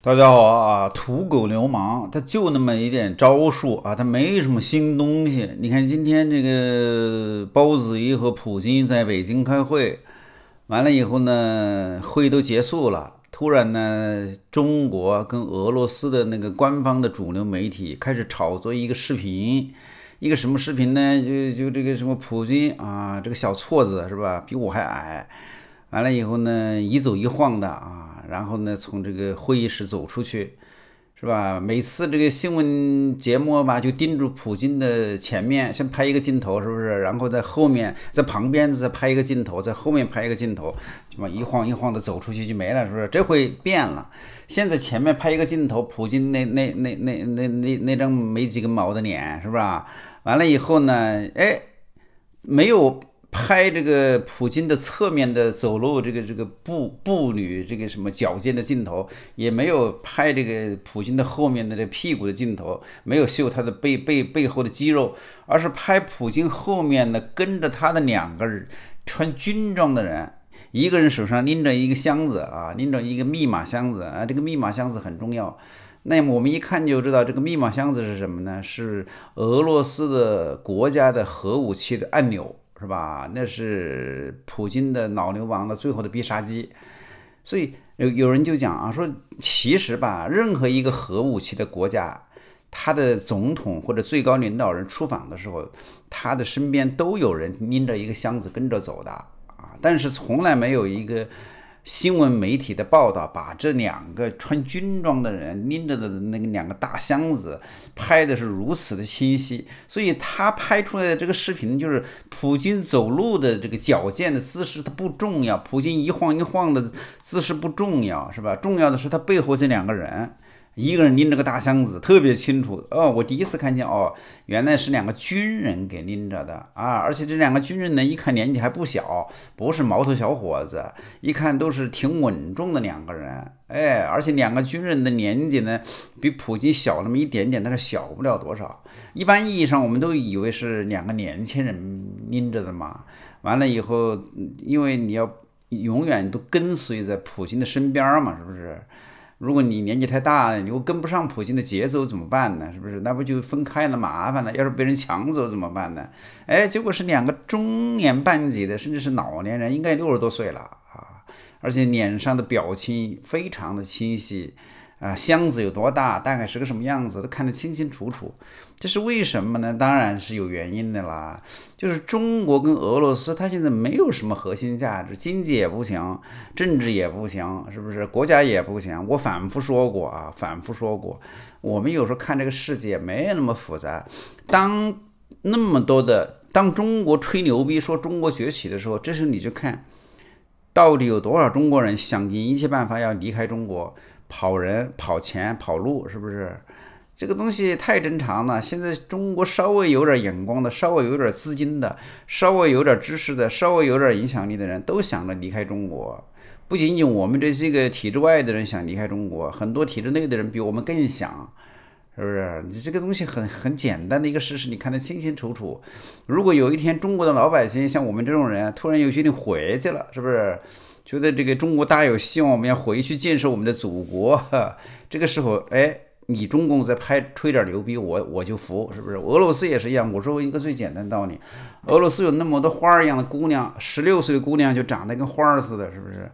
大家好啊，土狗流氓，他就那么一点招数啊，他没什么新东西。你看今天这个包子仪和普京在北京开会，完了以后呢，会都结束了，突然呢，中国跟俄罗斯的那个官方的主流媒体开始炒作一个视频，一个什么视频呢？就就这个什么普京啊，这个小矬子是吧？比我还矮。完了以后呢，一走一晃的啊，然后呢，从这个会议室走出去，是吧？每次这个新闻节目吧，就盯住普京的前面，先拍一个镜头，是不是？然后在后面，在旁边再拍一个镜头，在后面拍一个镜头，就么一晃一晃的走出去就没了，是不是？这回变了，现在前面拍一个镜头，普京那那那那那那那张没几根毛的脸，是不是？完了以后呢，哎，没有。拍这个普京的侧面的走路，这个这个步步履，这个什么矫健的镜头，也没有拍这个普京的后面的这屁股的镜头，没有秀他的背背背后的肌肉，而是拍普京后面的跟着他的两个人穿军装的人，一个人手上拎着一个箱子啊，拎着一个密码箱子啊，这个密码箱子很重要。那么我们一看就知道这个密码箱子是什么呢？是俄罗斯的国家的核武器的按钮。是吧？那是普京的老流氓的最后的必杀技，所以有有人就讲啊，说其实吧，任何一个核武器的国家，他的总统或者最高领导人出访的时候，他的身边都有人拎着一个箱子跟着走的啊，但是从来没有一个。新闻媒体的报道把这两个穿军装的人拎着的那个两个大箱子拍的是如此的清晰，所以他拍出来的这个视频就是普京走路的这个矫健的姿势，它不重要；普京一晃一晃的姿势不重要，是吧？重要的是他背后这两个人。一个人拎着个大箱子，特别清楚哦。我第一次看见哦，原来是两个军人给拎着的啊！而且这两个军人呢，一看年纪还不小，不是毛头小伙子，一看都是挺稳重的两个人。哎，而且两个军人的年纪呢，比普京小那么一点点，但是小不了多少。一般意义上，我们都以为是两个年轻人拎着的嘛。完了以后，因为你要永远都跟随在普京的身边嘛，是不是？如果你年纪太大，了，你又跟不上普京的节奏怎么办呢？是不是？那不就分开了，麻烦了。要是被人抢走怎么办呢？哎，结果是两个中年半截的，甚至是老年人，应该六十多岁了啊，而且脸上的表情非常的清晰。啊，箱子有多大？大概是个什么样子，都看得清清楚楚。这是为什么呢？当然是有原因的啦。就是中国跟俄罗斯，它现在没有什么核心价值，经济也不行，政治也不行，是不是？国家也不行。我反复说过啊，反复说过。我们有时候看这个世界没有那么复杂。当那么多的当中国吹牛逼说中国崛起的时候，这时候你就看到底有多少中国人想尽一切办法要离开中国。跑人、跑钱、跑路，是不是？这个东西太正常了。现在中国稍微有点眼光的、稍微有点资金的、稍微有点知识的、稍微有点影响力的人都想着离开中国。不仅仅我们这些个体制外的人想离开中国，很多体制内的人比我们更想，是不是？你这个东西很很简单的一个事实，你看得清清楚楚。如果有一天中国的老百姓像我们这种人突然有决定回去了，是不是？觉得这个中国大有希望，我们要回去建设我们的祖国。这个时候，哎，你中共再拍吹点牛逼，我我就服，是不是？俄罗斯也是一样。我说一个最简单道理，俄罗斯有那么多花儿一样的姑娘，十六岁的姑娘就长得跟花儿似的，是不是？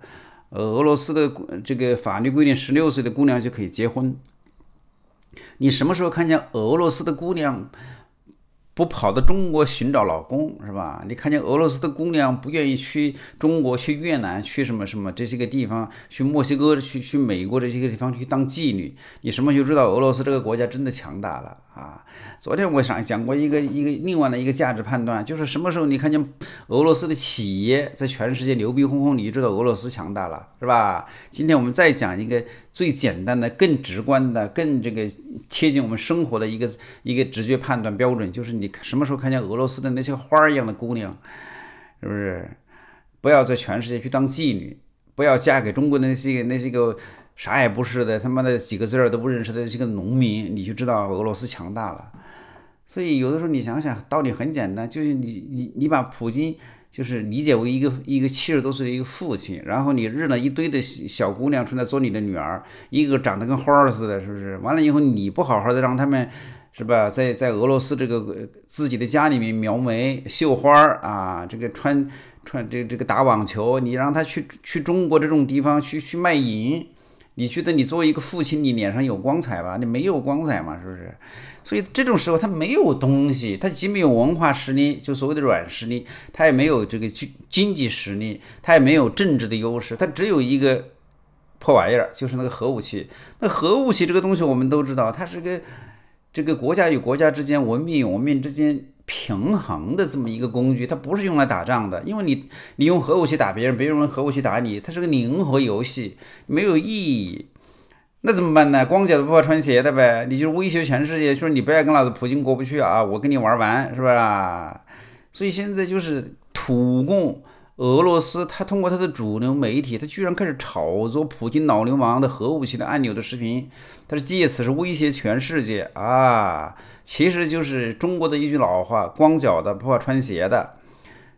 呃，俄罗斯的这个法律规定，十六岁的姑娘就可以结婚。你什么时候看见俄罗斯的姑娘？不跑到中国寻找老公是吧？你看见俄罗斯的姑娘不愿意去中国、去越南、去什么什么这些个地方，去墨西哥、去去美国这些个地方去当妓女，你什么就知道俄罗斯这个国家真的强大了？啊，昨天我想讲过一个一个另外的一个价值判断，就是什么时候你看见俄罗斯的企业在全世界牛逼哄哄，你就知道俄罗斯强大了，是吧？今天我们再讲一个最简单的、更直观的、更这个贴近我们生活的一个一个直觉判断标准，就是你什么时候看见俄罗斯的那些花一样的姑娘，是不是？不要在全世界去当妓女，不要嫁给中国的那些那些个。啥也不是的，他妈的几个字儿都不认识的这个农民，你就知道俄罗斯强大了。所以有的时候你想想，道理很简单，就是你你你把普京就是理解为一个一个七十多岁的一个父亲，然后你认了一堆的小姑娘出来做你的女儿，一个长得跟花儿似的，是不是？完了以后你不好好的让他们是吧，在在俄罗斯这个自己的家里面描眉绣花儿啊，这个穿穿这这个打网球，你让他去去中国这种地方去去卖淫。你觉得你作为一个父亲，你脸上有光彩吧？你没有光彩嘛？是不是？所以这种时候他没有东西，他既没有文化实力，就所谓的软实力，他也没有这个经经济实力，他也没有政治的优势，他只有一个破玩意儿，就是那个核武器。那核武器这个东西我们都知道，它是个这个国家与国家之间，文明与文明之间。平衡的这么一个工具，它不是用来打仗的，因为你，你用核武器打别人，别人用核武器打你，它是个零和游戏，没有意义。那怎么办呢？光脚的不怕穿鞋的呗，你就是威胁全世界，说你不要跟老子普京过不去啊，我跟你玩完，是不是？所以现在就是土共。俄罗斯，他通过他的主流媒体，他居然开始炒作普京老流氓的核武器的按钮的视频，他是借此是威胁全世界啊！其实就是中国的一句老话：“光脚的不怕穿鞋的”，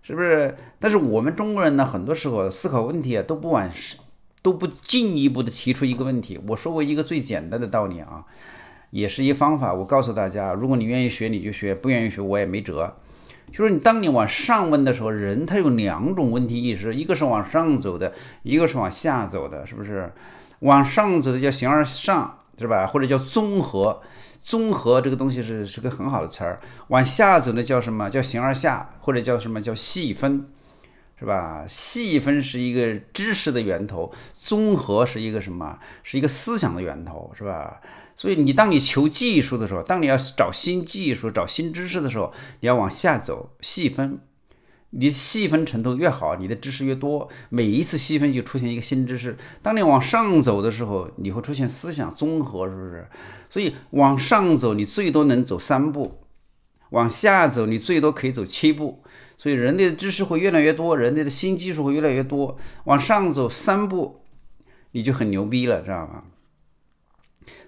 是不是？但是我们中国人呢，很多时候思考问题啊，都不往，都不进一步的提出一个问题。我说过一个最简单的道理啊，也是一方法。我告诉大家，如果你愿意学，你就学；不愿意学，我也没辙。就是你当你往上问的时候，人他有两种问题意识，一个是往上走的，一个是往下走的，是不是？往上走的叫形而上，是吧？或者叫综合，综合这个东西是是个很好的词儿。往下走的叫什么叫形而下，或者叫什么叫细分。是吧？细分是一个知识的源头，综合是一个什么？是一个思想的源头，是吧？所以你当你求技术的时候，当你要找新技术、找新知识的时候，你要往下走，细分。你细分程度越好，你的知识越多。每一次细分就出现一个新知识。当你往上走的时候，你会出现思想综合，是不是？所以往上走，你最多能走三步。往下走，你最多可以走七步，所以人类的知识会越来越多，人类的新技术会越来越多。往上走三步，你就很牛逼了，知道吧？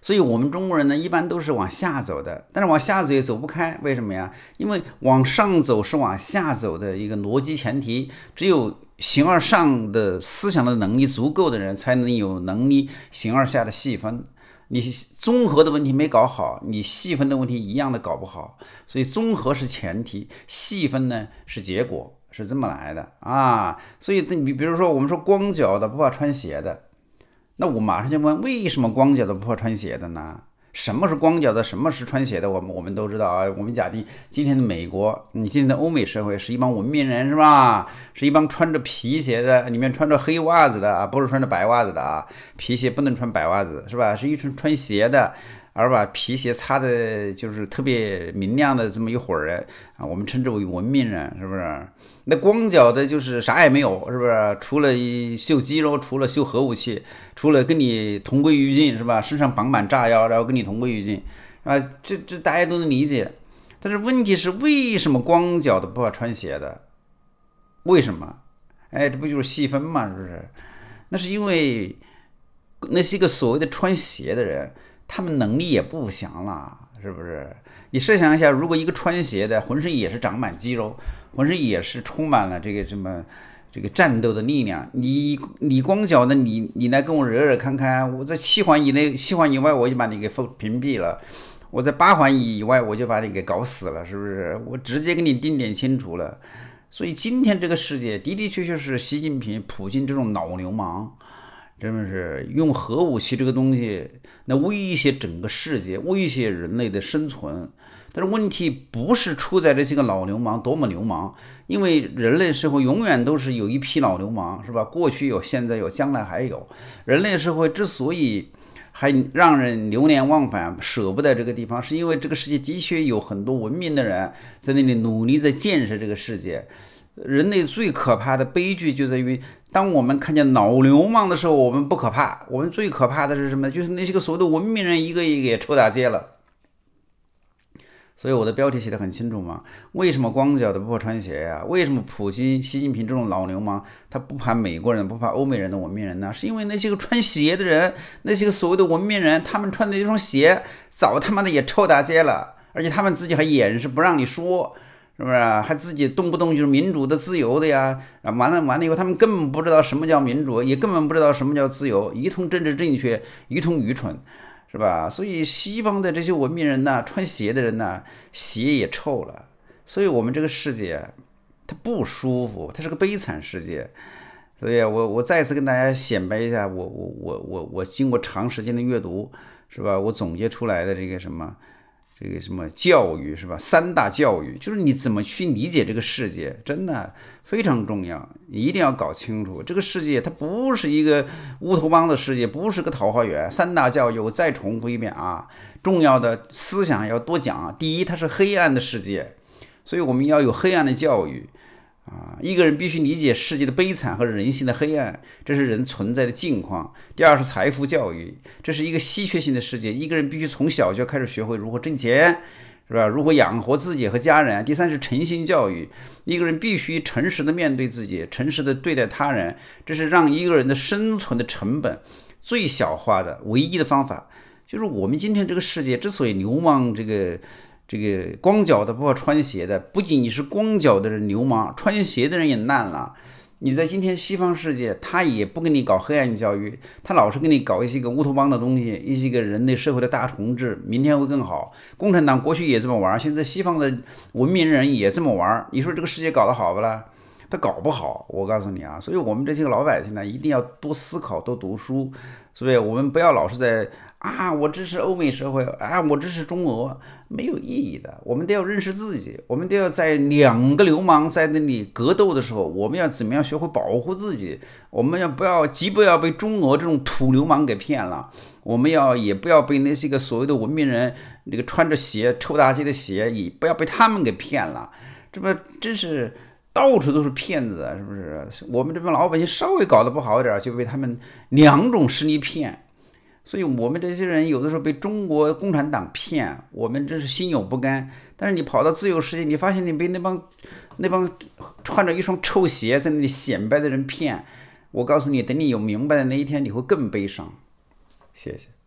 所以我们中国人呢，一般都是往下走的，但是往下走也走不开，为什么呀？因为往上走是往下走的一个逻辑前提，只有形而上的思想的能力足够的人，才能有能力形而下的细分。你综合的问题没搞好，你细分的问题一样的搞不好，所以综合是前提，细分呢是结果，是这么来的啊。所以你比如说，我们说光脚的不怕穿鞋的，那我马上就问，为什么光脚的不怕穿鞋的呢？什么是光脚的？什么是穿鞋的？我们我们都知道啊。我们假定今天的美国，你今天的欧美社会是一帮文明人是吧？是一帮穿着皮鞋的，里面穿着黑袜子的啊，不是穿着白袜子的啊。皮鞋不能穿白袜子是吧？是一群穿鞋的。而把皮鞋擦的就是特别明亮的这么一伙人啊，我们称之为文明人，是不是？那光脚的就是啥也没有，是不是？除了秀肌肉，除了秀核武器，除了跟你同归于尽，是吧？身上绑满炸药，然后跟你同归于尽，啊，这这大家都能理解。但是问题是，为什么光脚的不怕穿鞋的？为什么？哎，这不就是细分嘛，是不是？那是因为那些个所谓的穿鞋的人。他们能力也不强了，是不是？你设想一下，如果一个穿鞋的浑身也是长满肌肉，浑身也是充满了这个什么，这个战斗的力量，你你光脚的，你你来跟我惹惹看看，我在七环以内，七环以外我就把你给封屏蔽了，我在八环以以外我就把你给搞死了，是不是？我直接给你定点清除了。所以今天这个世界的的确确是习近平、普京这种老流氓。真的是用核武器这个东西，那威胁整个世界，威胁人类的生存。但是问题不是出在这些个老流氓多么流氓，因为人类社会永远都是有一批老流氓，是吧？过去有，现在有，将来还有。人类社会之所以还让人流连忘返、舍不得这个地方，是因为这个世界的确有很多文明的人在那里努力在建设这个世界。人类最可怕的悲剧就在于，当我们看见老流氓的时候，我们不可怕。我们最可怕的是什么？就是那些个所谓的文明人，一个一个也臭大街了。所以我的标题写的很清楚嘛？为什么光脚的不怕穿鞋呀？为什么普京、习近平这种老流氓，他不怕美国人、不怕欧美人的文明人呢？是因为那些个穿鞋的人，那些个所谓的文明人，他们穿的一双鞋，早他妈的也臭大街了。而且他们自己还掩饰不让你说。是不是啊？还自己动不动就是民主的、自由的呀？啊，完了完了以后，他们根本不知道什么叫民主，也根本不知道什么叫自由，一通政治正确，一通愚蠢，是吧？所以西方的这些文明人呐，穿鞋的人呐，鞋也臭了。所以，我们这个世界它不舒服，它是个悲惨世界。所以，我我再次跟大家显摆一下，我我我我我经过长时间的阅读，是吧？我总结出来的这个什么？这个什么教育是吧？三大教育就是你怎么去理解这个世界，真的非常重要，一定要搞清楚。这个世界它不是一个乌托邦的世界，不是个桃花源。三大教育我再重复一遍啊，重要的思想要多讲。第一，它是黑暗的世界，所以我们要有黑暗的教育。啊，一个人必须理解世界的悲惨和人性的黑暗，这是人存在的境况。第二是财富教育，这是一个稀缺性的世界，一个人必须从小就要开始学会如何挣钱，是吧？如何养活自己和家人。第三是诚信教育，一个人必须诚实的面对自己，诚实的对待他人，这是让一个人的生存的成本最小化的唯一的方法。就是我们今天这个世界之所以流氓，这个。这个光脚的不怕穿鞋的，不仅你是光脚的人流氓，穿鞋的人也烂了。你在今天西方世界，他也不跟你搞黑暗教育，他老是跟你搞一些个乌托邦的东西，一些个人类社会的大同志，明天会更好。共产党过去也这么玩，现在西方的文明人也这么玩。你说这个世界搞得好不啦？他搞不好，我告诉你啊，所以我们这些个老百姓呢，一定要多思考，多读书，所以我们不要老是在。啊，我支持欧美社会啊，我支持中俄，没有意义的。我们都要认识自己，我们都要在两个流氓在那里格斗的时候，我们要怎么样学会保护自己？我们要不要既不要被中俄这种土流氓给骗了，我们要也不要被那些个所谓的文明人，那个穿着鞋臭大街的鞋，也不要被他们给骗了。这不真是到处都是骗子，是不是？我们这帮老百姓稍微搞得不好一点，就被他们两种势力骗。所以我们这些人有的时候被中国共产党骗，我们真是心有不甘。但是你跑到自由世界，你发现你被那帮、那帮穿着一双臭鞋在那里显摆的人骗。我告诉你，等你有明白的那一天，你会更悲伤。谢谢。